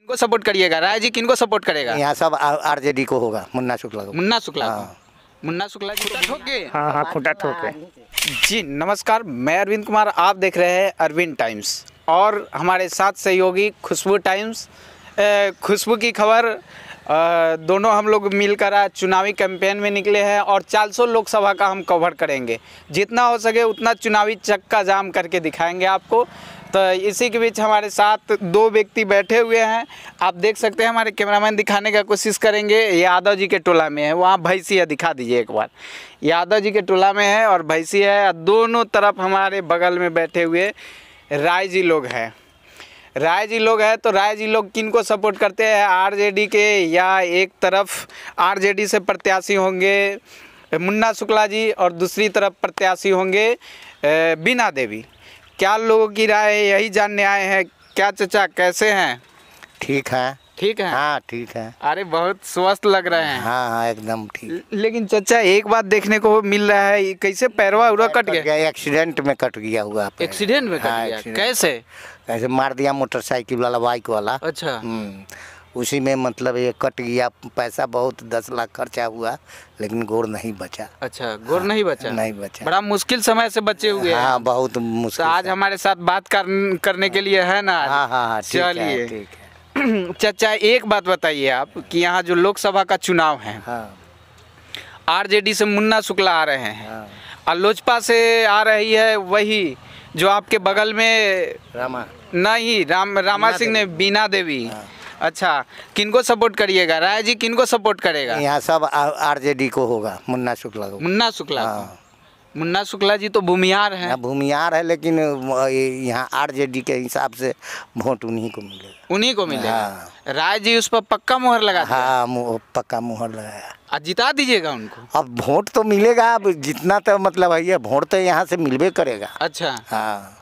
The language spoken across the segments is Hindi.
किनको सपोर्ट करिएगा राय जी किनको सपोर्ट करेगा यहाँ सब आरजेडी को होगा मुन्ना शुक्ला को मुन्ना शुक्ला हाँ। मुन्ना शुक्ला खुटा ठोके हाँ हाँ खुटा ठोक जी नमस्कार मैं अरविंद कुमार आप देख रहे हैं अरविंद टाइम्स और हमारे साथ सहयोगी खुशबू टाइम्स खुशबू की खबर दोनों हम लोग मिलकर आज चुनावी कैंपेन में निकले हैं और 400 लोकसभा का हम कवर करेंगे जितना हो सके उतना चुनावी चक्का जाम करके दिखाएंगे आपको तो इसी के बीच हमारे साथ दो व्यक्ति बैठे हुए हैं आप देख सकते हैं हमारे कैमरामैन दिखाने का कोशिश करेंगे यादव जी के टोला में है वहाँ भैंसिया दिखा दीजिए एक बार यादव जी के टोला में है और भैंसी है दोनों तरफ हमारे बगल में बैठे हुए राय जी लोग हैं राय जी लोग हैं तो राय जी लोग किन को सपोर्ट करते हैं आर के या एक तरफ आर से प्रत्याशी होंगे मुन्ना शुक्ला जी और दूसरी तरफ प्रत्याशी होंगे बीना देवी क्या लोगों की राय है यही जानने आए हैं क्या चचा कैसे हैं ठीक है ठीक है हाँ ठीक है अरे बहुत स्वस्थ लग रहे हैं हाँ हाँ एकदम ठीक लेकिन चचा एक बात देखने को मिल रहा है कैसे पैरवा उरा कट, कट गया एक्सीडेंट में कट गया हुआ एक्सीडेंट में कट हाँ, गया कैसे कैसे मार दिया मोटरसाइकिल वाला बाइक वाला अच्छा हम्म। उसी में मतलब ये कट गया पैसा बहुत दस लाख खर्चा हुआ लेकिन गोर नहीं बचा अच्छा गोर हाँ, नहीं बचा हाँ, नहीं बचा बड़ा मुश्किल समय से बचे हुए हाँ, बहुत तो मुश्किल आज हमारे साथ बात कर, करने के लिए है ना हाँ हाँ हाँ चलिए चाचा एक बात बताइए आप कि यहाँ जो लोकसभा का चुनाव है हाँ। आरजेडी से मुन्ना शुक्ला आ रहे हैं हाँ। और लोजपा से आ रही है वही जो आपके बगल में रामा नहीं राम रामा सिंह ने बीना देवी हाँ। अच्छा किनको सपोर्ट करिएगा राय जी किनको सपोर्ट करेगा यहाँ सब आरजेडी को होगा मुन्ना शुक्ला को मुन्ना शुक्ला हाँ। मुन्ना शुक्ला जी तो भूमियार हैं हाँ, भूमियार है लेकिन यहाँ आरजेडी के हिसाब से वोट उन्हीं को मिलेगा उन्हीं को मिलेगा हाँ। राय जी उस पर पक्का मुहर लगा हाँ पक्का मुहर लगाया आज जिता दीजिएगा उनको अब वोट तो मिलेगा अब जितना तो मतलब है वोट तो यहाँ से मिलबे करेगा अच्छा हाँ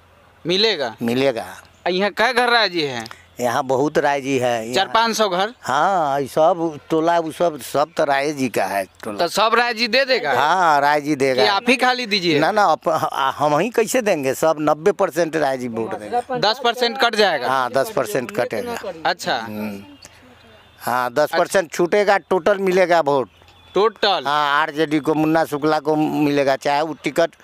मिलेगा मिलेगा यहाँ क्या घर राय जी है यहाँ बहुत राय जी है चार पाँच सौ घर हाँ सब टोला वो सब सब तो राय जी का है तो सब राय जी दे देगा हाँ राय जी देगा आप ही खाली दीजिए ना ना अप, हम ही कैसे देंगे सब नब्बे परसेंट राय जी वोट देंगे दस परसेंट कट जाएगा हाँ दस परसेंट कटेगा अच्छा हम्म। हाँ दस परसेंट अच्छा। छूटेगा टोटल मिलेगा वोट टोटल हाँ आर जे डी को मुन्ना शुक्ला को मिलेगा चाहे वो टिकट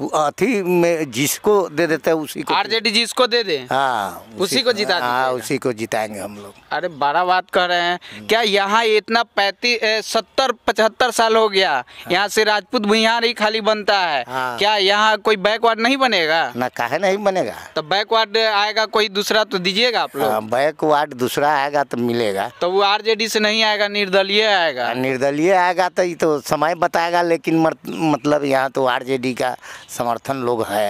अथी में जिसको दे देते हैं उसी को आरजेडी जिसको दे दे हाँ उसी, उसी को जिता हाँ उसी को जिताएंगे हम लोग अरे बड़ा बात कर रहे हैं हम्म। क्या यहाँ इतना पैंतीस सत्तर पचहत्तर साल हो गया हाँ। यहाँ से राजपूत भुहार ही खाली बनता है हाँ। क्या यहाँ कोई बैकवर्ड नहीं बनेगा ना कहे नहीं बनेगा तो बैकवर्ड आएगा कोई दूसरा तो दीजिएगा आप लोग हाँ, बैकवर्ड दूसरा आएगा तो मिलेगा तो वो आर से नहीं आएगा निर्दलीय आएगा हाँ, निर्दलीय आएगा तो, तो समय बताएगा लेकिन मतलब यहाँ तो आर का समर्थन लोग है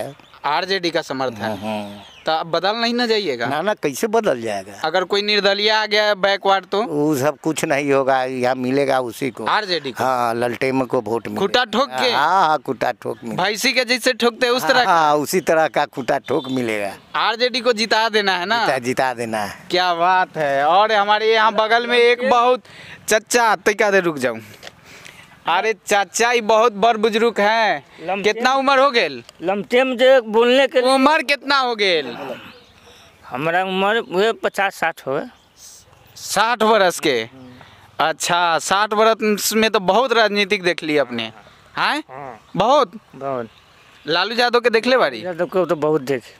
आरजेडी का समर्थन है हम्म, हम्म। तो अब बदल नहीं ना जाइएगा ना ना कैसे बदल जाएगा अगर कोई निर्दलीय आ गया बैकवर्ड तो वो सब कुछ नहीं होगा यहाँ मिलेगा उसी को आरजेडी डी हाँ ललटेम को वोट मिलेगा कुटा ठोक के हाँ हाँ कुटा ठोक भैंसी के जैसे ठोकते उस तरह हाँ, हाँ उसी तरह का खुटा ठोक मिलेगा आरजेडी को जिता देना है ना जिता देना है क्या बात है और हमारे यहाँ बगल में एक बहुत चच्चा तैका तो दे रुक जाऊँ अरे चाचा बहुत बड़ बुजुर्ग है कितना उम्र हो गए बोलने के उम्र कितना हो गए हमारा उम्र वे पचास साठ हो साठ बरस के अच्छा साठ बरस में तो बहुत राजनीतिक देख ली अपने हाँ? बहुत बहुत लालू यादव के देख ले बारी यादव को तो बहुत देखे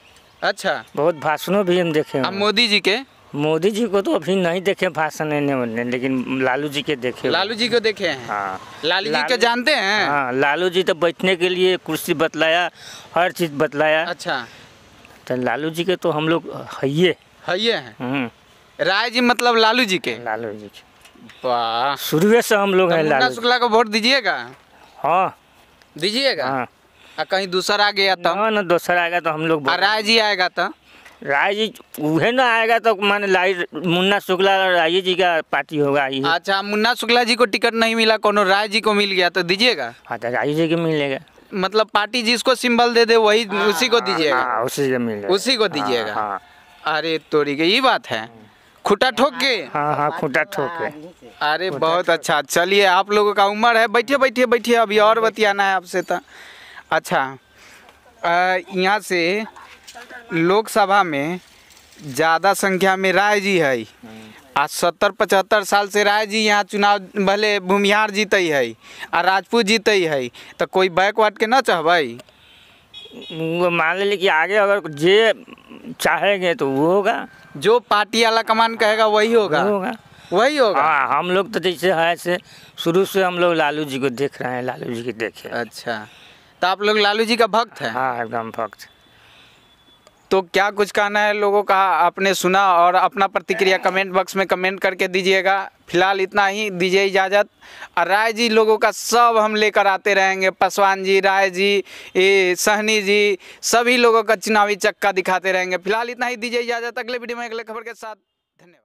अच्छा बहुत भाषणों भी हम देखे मोदी जी के मोदी जी को तो अभी नहीं देखे भाषण लेने वाले लेकिन लालू जी के देखे लालू जी को देखे हैं हाँ लालू जी को तो जानते हैं हाँ लालू जी तो बैठने के लिए कुर्सी बतलाया हर चीज बतलाया अच्छा तो लालू जी के तो हम लोग है हम्म। राय जी मतलब लालू जी के लालू जी के शुरू से हम लोग तो हैं लालू शुक्ला को वोट दीजिएगा हाँ दीजिएगा हाँ कहीं दूसरा आ गया तो ना दूसरा आएगा तो हम लोग राय जी आएगा तो राय जी उहे ना आएगा तो मान लाई मुन्ना शुक्ला और राय जी का पार्टी होगा ये अच्छा मुन्ना शुक्ला जी को टिकट नहीं मिला कोनो राय जी को मिल गया तो दीजिएगा हाँ तो राय जी को मिलेगा मतलब पार्टी जिसको सिंबल दे दे वही आ, हाँ, उसी को दीजिएगा हाँ, हाँ, उसी को मिलेगा उसी को दीजिएगा अरे तोरी के ये बात है खुटा ठोक के हाँ हाँ खुटा ठोक के अरे बहुत अच्छा चलिए आप लोगों का उम्र है बैठिए बैठिए बैठिए अभी और बतियाना है आपसे तो अच्छा यहाँ से लोकसभा में ज़्यादा संख्या में राय जी है आज सत्तर पचहत्तर साल से राय जी यहाँ चुनाव भले भूमिहार जीते है आ राजपूत जीते है तो कोई बैकवर्ड के ना चाहब मान ली कि आगे अगर जे चाहेंगे तो वो होगा जो पार्टी वाला कमान कहेगा वही होगा होगा वही होगा हाँ हम लोग तो जैसे है से शुरू से हम लोग लालू जी को देख रहे हैं लालू जी की देखे अच्छा तो आप लोग लालू जी का भक्त है हाँ एकदम भक्त तो क्या कुछ कहना है लोगों का आपने सुना और अपना प्रतिक्रिया कमेंट बॉक्स में कमेंट करके दीजिएगा फिलहाल इतना ही दीजिए इजाज़त और राय जी लोगों का सब हम लेकर आते रहेंगे पासवान जी राय जी ए सहनी जी सभी लोगों का चुनावी चक्का दिखाते रहेंगे फिलहाल इतना ही दीजिए इजाज़त अगले वीडियो में अगले खबर के साथ धन्यवाद